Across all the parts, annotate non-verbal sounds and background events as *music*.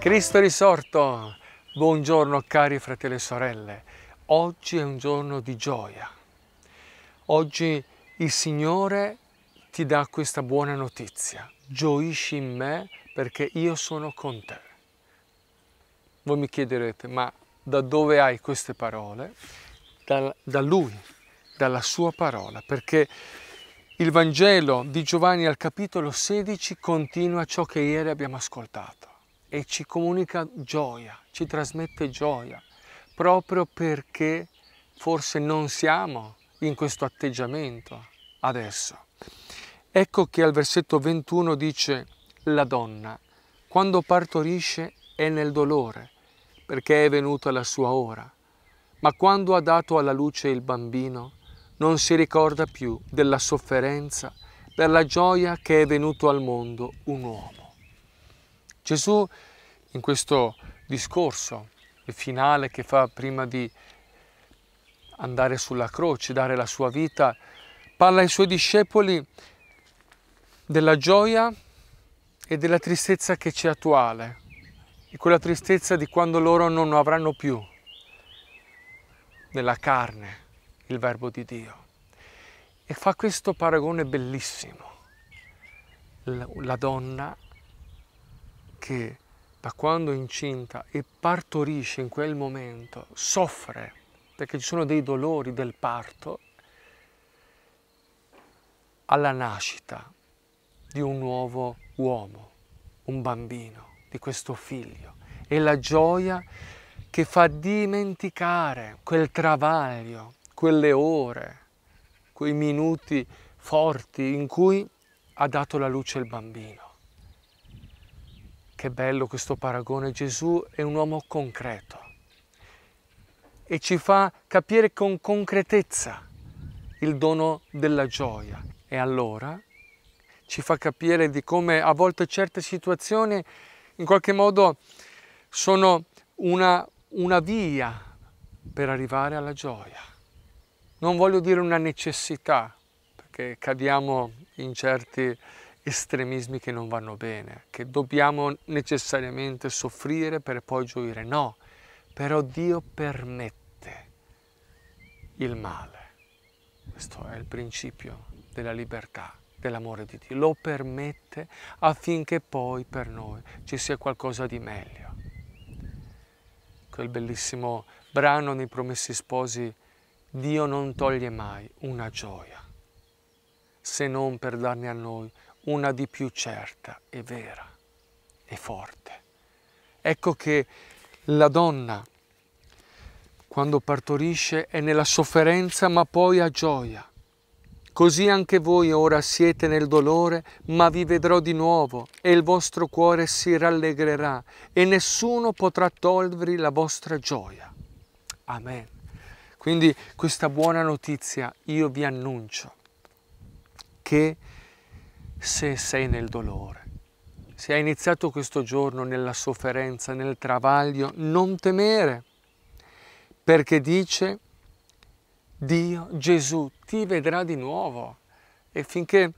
Cristo risorto! Buongiorno cari fratelli e sorelle, oggi è un giorno di gioia. Oggi il Signore ti dà questa buona notizia. Gioisci in me perché io sono con te. Voi mi chiederete, ma da dove hai queste parole? Da, da lui, dalla sua parola, perché il Vangelo di Giovanni al capitolo 16 continua ciò che ieri abbiamo ascoltato e ci comunica gioia, ci trasmette gioia, proprio perché forse non siamo in questo atteggiamento adesso. Ecco che al versetto 21 dice la donna, quando partorisce è nel dolore, perché è venuta la sua ora. Ma quando ha dato alla luce il bambino, non si ricorda più della sofferenza per la gioia che è venuto al mondo un uomo. Gesù, in questo discorso, il finale che fa prima di andare sulla croce, dare la sua vita, parla ai suoi discepoli della gioia e della tristezza che c'è attuale, e quella tristezza di quando loro non avranno più nella carne il Verbo di Dio. E fa questo paragone bellissimo. La donna che da quando è incinta e partorisce in quel momento, soffre perché ci sono dei dolori del parto, alla nascita di un nuovo uomo, un bambino di questo figlio e la gioia che fa dimenticare quel travaglio, quelle ore, quei minuti forti in cui ha dato la luce il bambino. Che bello questo paragone, Gesù è un uomo concreto e ci fa capire con concretezza il dono della gioia e allora ci fa capire di come a volte certe situazioni in qualche modo sono una, una via per arrivare alla gioia. Non voglio dire una necessità, perché cadiamo in certi estremismi che non vanno bene, che dobbiamo necessariamente soffrire per poi gioire. No, però Dio permette il male. Questo è il principio della libertà dell'amore di Dio, lo permette affinché poi per noi ci sia qualcosa di meglio. Quel bellissimo brano nei Promessi Sposi, Dio non toglie mai una gioia, se non per darne a noi una di più certa e vera e forte. Ecco che la donna, quando partorisce, è nella sofferenza ma poi ha gioia Così anche voi ora siete nel dolore, ma vi vedrò di nuovo e il vostro cuore si rallegrerà e nessuno potrà tolvervi la vostra gioia. Amen. Quindi questa buona notizia io vi annuncio che se sei nel dolore, se hai iniziato questo giorno nella sofferenza, nel travaglio, non temere, perché dice Dio, Gesù ti vedrà di nuovo. E finché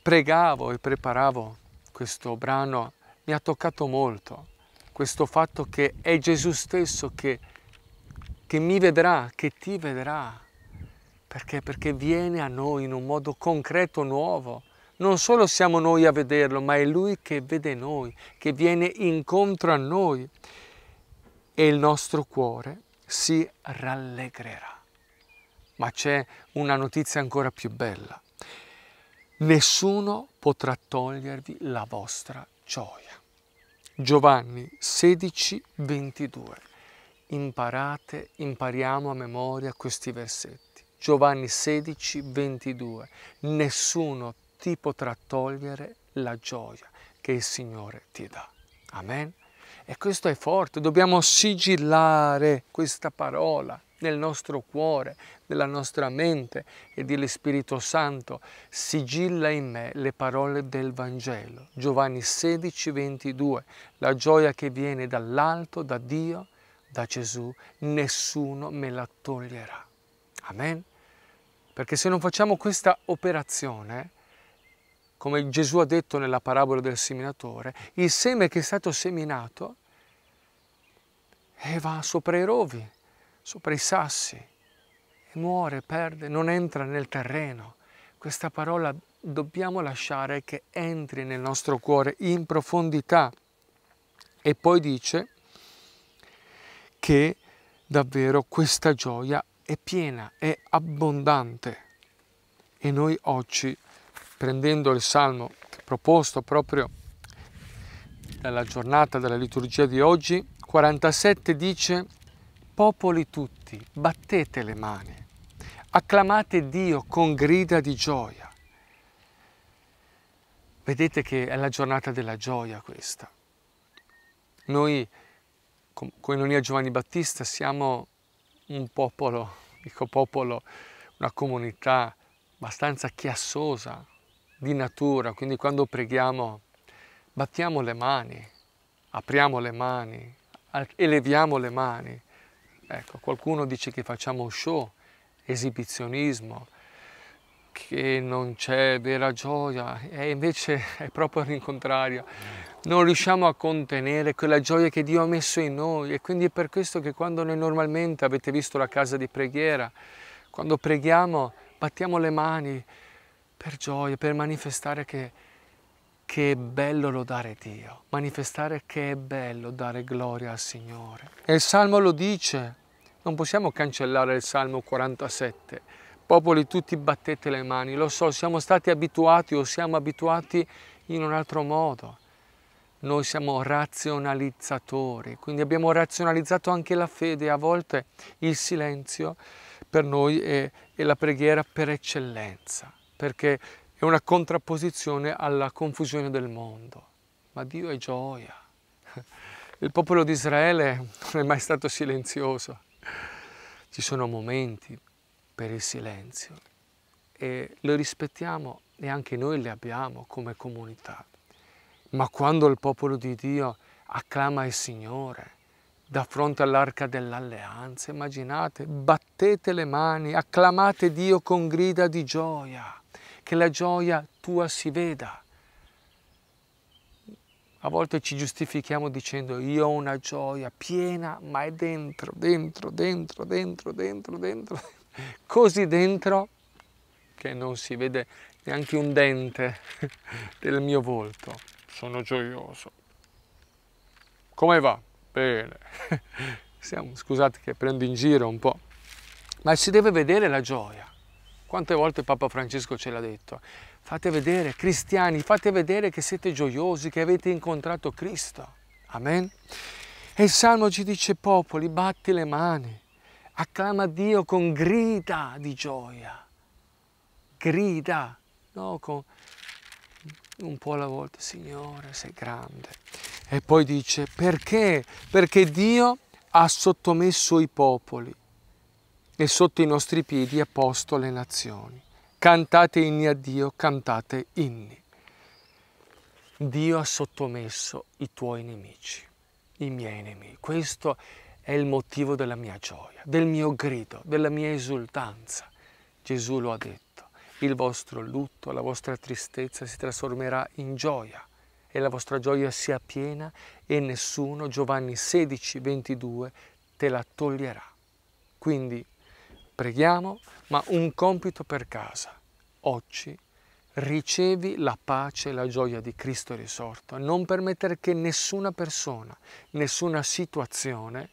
pregavo e preparavo questo brano, mi ha toccato molto questo fatto che è Gesù stesso che, che mi vedrà, che ti vedrà. Perché? Perché viene a noi in un modo concreto, nuovo. Non solo siamo noi a vederlo, ma è Lui che vede noi, che viene incontro a noi e il nostro cuore si rallegrerà ma c'è una notizia ancora più bella. Nessuno potrà togliervi la vostra gioia. Giovanni 16, 22. Imparate, impariamo a memoria questi versetti. Giovanni 16, 22. Nessuno ti potrà togliere la gioia che il Signore ti dà. Amen. E questo è forte, dobbiamo sigillare questa parola nel nostro cuore, nella nostra mente e dire Spirito Santo, sigilla in me le parole del Vangelo. Giovanni 16, 22, la gioia che viene dall'alto, da Dio, da Gesù, nessuno me la toglierà. Amen? Perché se non facciamo questa operazione, come Gesù ha detto nella parabola del seminatore, il seme che è stato seminato eh, va sopra i rovi, sopra i sassi, e muore, perde, non entra nel terreno. Questa parola dobbiamo lasciare che entri nel nostro cuore in profondità. E poi dice che davvero questa gioia è piena, è abbondante. E noi oggi prendendo il salmo proposto proprio dalla giornata della liturgia di oggi, 47 dice, popoli tutti, battete le mani, acclamate Dio con grida di gioia. Vedete che è la giornata della gioia questa. Noi, con Coinonia Giovanni Battista, siamo un popolo, dico popolo, una comunità abbastanza chiassosa, di natura, quindi quando preghiamo battiamo le mani, apriamo le mani, eleviamo le mani. Ecco, qualcuno dice che facciamo show, esibizionismo, che non c'è vera gioia, e invece è proprio il contrario. Non riusciamo a contenere quella gioia che Dio ha messo in noi e quindi è per questo che quando noi normalmente avete visto la casa di preghiera, quando preghiamo battiamo le mani, per gioia, per manifestare che, che è bello lodare Dio, manifestare che è bello dare gloria al Signore. E il Salmo lo dice, non possiamo cancellare il Salmo 47. Popoli tutti battete le mani, lo so, siamo stati abituati o siamo abituati in un altro modo. Noi siamo razionalizzatori, quindi abbiamo razionalizzato anche la fede, a volte il silenzio per noi è, è la preghiera per eccellenza perché è una contrapposizione alla confusione del mondo. Ma Dio è gioia. Il popolo di Israele non è mai stato silenzioso. Ci sono momenti per il silenzio e lo rispettiamo e anche noi li abbiamo come comunità. Ma quando il popolo di Dio acclama il Signore, da fronte all'arca dell'alleanza, immaginate, battete le mani, acclamate Dio con grida di gioia che la gioia tua si veda. A volte ci giustifichiamo dicendo io ho una gioia piena, ma è dentro, dentro, dentro, dentro, dentro, dentro, *laughs* così dentro che non si vede neanche un dente *laughs* del mio volto. Sono gioioso. Come va? Bene. *laughs* Siamo, scusate che prendo in giro un po', ma si deve vedere la gioia. Quante volte Papa Francesco ce l'ha detto? Fate vedere, cristiani, fate vedere che siete gioiosi, che avete incontrato Cristo. Amen. E il Salmo ci dice, popoli, batti le mani, acclama Dio con grida di gioia. Grida, no? Con un po' alla volta, Signore, sei grande. E poi dice, perché? Perché Dio ha sottomesso i popoli e sotto i nostri piedi è posto le nazioni. Cantate inni a Dio, cantate inni. Dio ha sottomesso i tuoi nemici, i miei nemici. Questo è il motivo della mia gioia, del mio grido, della mia esultanza. Gesù lo ha detto, il vostro lutto, la vostra tristezza si trasformerà in gioia e la vostra gioia sia piena e nessuno, Giovanni 16, 22, te la toglierà. Quindi Preghiamo, ma un compito per casa. Oggi ricevi la pace e la gioia di Cristo risorto. Non permettere che nessuna persona, nessuna situazione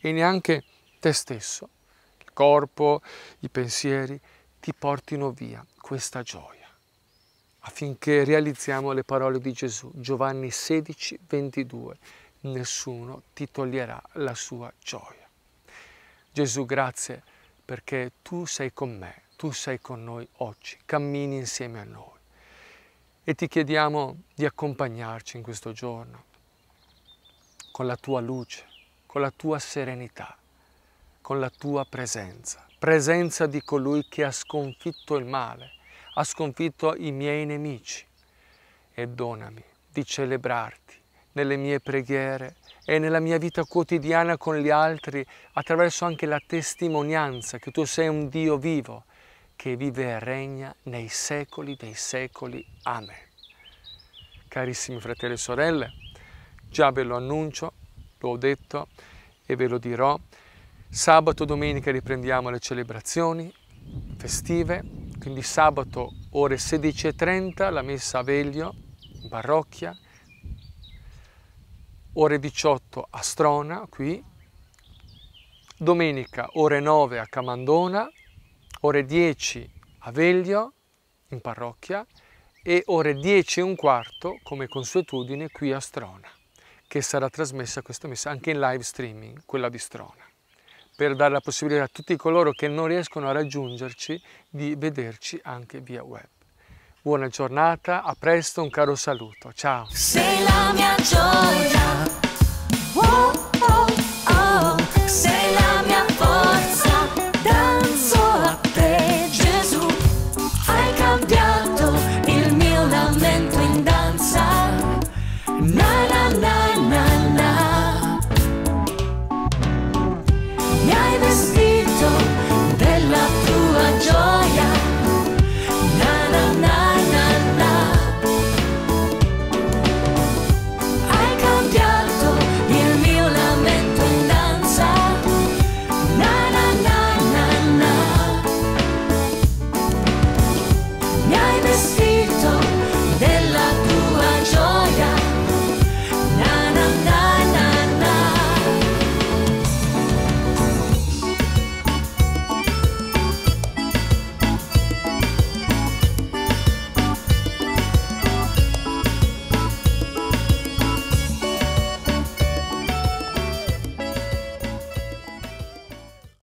e neanche te stesso, il corpo, i pensieri, ti portino via questa gioia affinché realizziamo le parole di Gesù, Giovanni 16, 22, nessuno ti toglierà la sua gioia. Gesù, grazie perché tu sei con me, tu sei con noi oggi, cammini insieme a noi. E ti chiediamo di accompagnarci in questo giorno con la tua luce, con la tua serenità, con la tua presenza, presenza di colui che ha sconfitto il male, ha sconfitto i miei nemici. E donami di celebrarti nelle mie preghiere, e nella mia vita quotidiana con gli altri, attraverso anche la testimonianza che tu sei un Dio vivo, che vive e regna nei secoli dei secoli. Amen. Carissimi fratelli e sorelle, già ve lo annuncio, l'ho detto e ve lo dirò, sabato e domenica riprendiamo le celebrazioni festive, quindi sabato ore 16.30 la messa a veglio in parrocchia, ore 18 a Strona, qui, domenica ore 9 a Camandona, ore 10 a Veglio, in parrocchia, e ore 10 e un quarto, come consuetudine, qui a Strona, che sarà trasmessa questa messa anche in live streaming, quella di Strona, per dare la possibilità a tutti coloro che non riescono a raggiungerci di vederci anche via web buona giornata, a presto, un caro saluto, ciao!